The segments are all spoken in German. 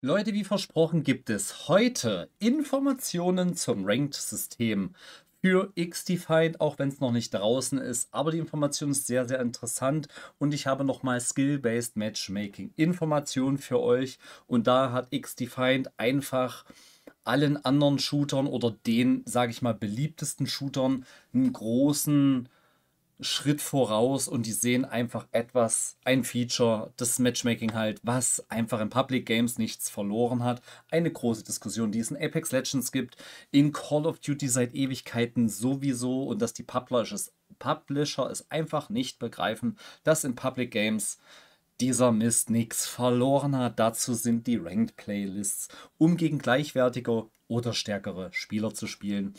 Leute, wie versprochen gibt es heute Informationen zum Ranked-System für XDefiant, auch wenn es noch nicht draußen ist. Aber die Information ist sehr, sehr interessant und ich habe nochmal Skill-Based Matchmaking-Informationen für euch. Und da hat XDefiant einfach allen anderen Shootern oder den, sage ich mal, beliebtesten Shootern einen großen Schritt voraus und die sehen einfach etwas, ein Feature des Matchmaking halt, was einfach in Public Games nichts verloren hat. Eine große Diskussion, die es in Apex Legends gibt, in Call of Duty seit Ewigkeiten sowieso und dass die Publishers, Publisher es einfach nicht begreifen, dass in Public Games dieser Mist nichts verloren hat. Dazu sind die Ranked Playlists, um gegen gleichwertige oder stärkere Spieler zu spielen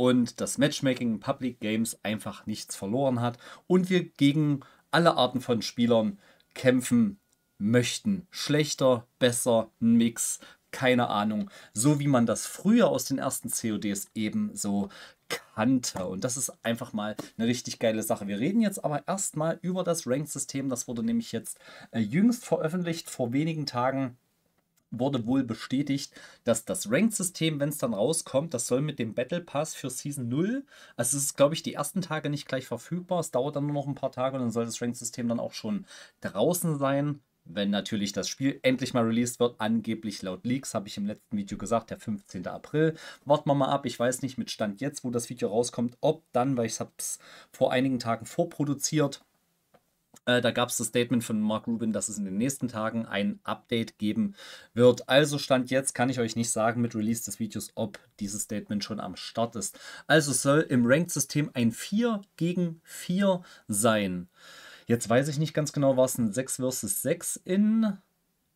und das Matchmaking in Public Games einfach nichts verloren hat und wir gegen alle Arten von Spielern kämpfen möchten. Schlechter, besser, ein Mix, keine Ahnung. So wie man das früher aus den ersten CODs eben so kannte. Und das ist einfach mal eine richtig geile Sache. Wir reden jetzt aber erstmal über das Ranked-System. Das wurde nämlich jetzt äh, jüngst veröffentlicht, vor wenigen Tagen wurde wohl bestätigt, dass das Ranked-System, wenn es dann rauskommt, das soll mit dem Battle Pass für Season 0, also es ist, glaube ich, die ersten Tage nicht gleich verfügbar. Es dauert dann nur noch ein paar Tage und dann soll das Ranked-System dann auch schon draußen sein. Wenn natürlich das Spiel endlich mal released wird, angeblich laut Leaks, habe ich im letzten Video gesagt, der 15. April. Warten wir mal ab, ich weiß nicht mit Stand jetzt, wo das Video rauskommt, ob dann, weil ich es vor einigen Tagen vorproduziert äh, da gab es das Statement von Mark Rubin, dass es in den nächsten Tagen ein Update geben wird. Also Stand jetzt kann ich euch nicht sagen mit Release des Videos, ob dieses Statement schon am Start ist. Also soll im Ranked-System ein 4 gegen 4 sein. Jetzt weiß ich nicht ganz genau, war es ein 6 versus 6 in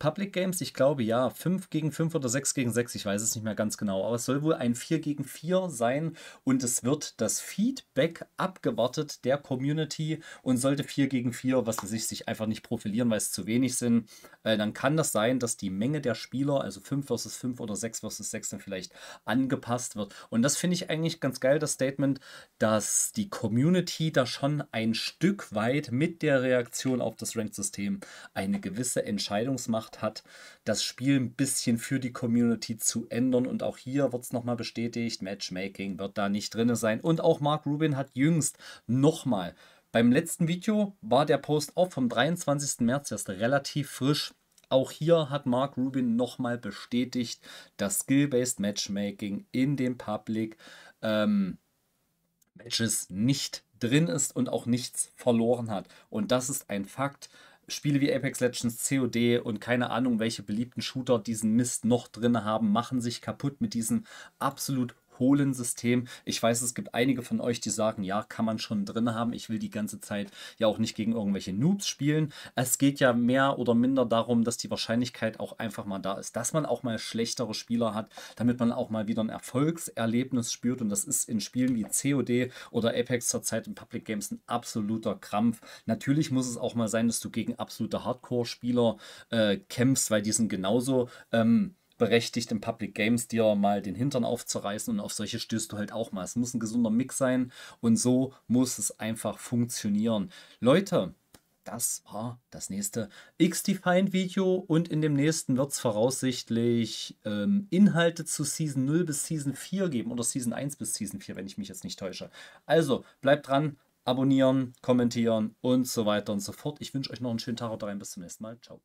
Public Games? Ich glaube ja. 5 gegen 5 oder 6 gegen 6, ich weiß es nicht mehr ganz genau. Aber es soll wohl ein 4 gegen 4 sein und es wird das Feedback abgewartet der Community und sollte 4 gegen 4, was sich, sich einfach nicht profilieren, weil es zu wenig sind, äh, dann kann das sein, dass die Menge der Spieler, also 5 versus 5 oder 6 versus 6, dann vielleicht angepasst wird. Und das finde ich eigentlich ganz geil, das Statement, dass die Community da schon ein Stück weit mit der Reaktion auf das Ranked-System eine gewisse Entscheidungsmacht gemacht hat, das Spiel ein bisschen für die Community zu ändern. Und auch hier wird es nochmal bestätigt, Matchmaking wird da nicht drin sein. Und auch Mark Rubin hat jüngst nochmal. Beim letzten Video war der Post auch vom 23. März, erst relativ frisch. Auch hier hat Mark Rubin nochmal bestätigt, dass Skill-Based Matchmaking in den Public ähm, Matches nicht drin ist und auch nichts verloren hat. Und das ist ein Fakt, Spiele wie Apex Legends, COD und keine Ahnung, welche beliebten Shooter diesen Mist noch drin haben, machen sich kaputt mit diesem absolut holen System. Ich weiß, es gibt einige von euch, die sagen, ja, kann man schon drin haben. Ich will die ganze Zeit ja auch nicht gegen irgendwelche Noobs spielen. Es geht ja mehr oder minder darum, dass die Wahrscheinlichkeit auch einfach mal da ist, dass man auch mal schlechtere Spieler hat, damit man auch mal wieder ein Erfolgserlebnis spürt. Und das ist in Spielen wie COD oder Apex zurzeit in Public Games ein absoluter Krampf. Natürlich muss es auch mal sein, dass du gegen absolute Hardcore-Spieler äh, kämpfst, weil die sind genauso. Ähm, berechtigt im Public Games dir mal den Hintern aufzureißen und auf solche stößt du halt auch mal. Es muss ein gesunder Mix sein und so muss es einfach funktionieren. Leute, das war das nächste XDefined-Video und in dem nächsten wird es voraussichtlich ähm, Inhalte zu Season 0 bis Season 4 geben oder Season 1 bis Season 4, wenn ich mich jetzt nicht täusche. Also bleibt dran, abonnieren, kommentieren und so weiter und so fort. Ich wünsche euch noch einen schönen Tag da rein. Bis zum nächsten Mal. Ciao.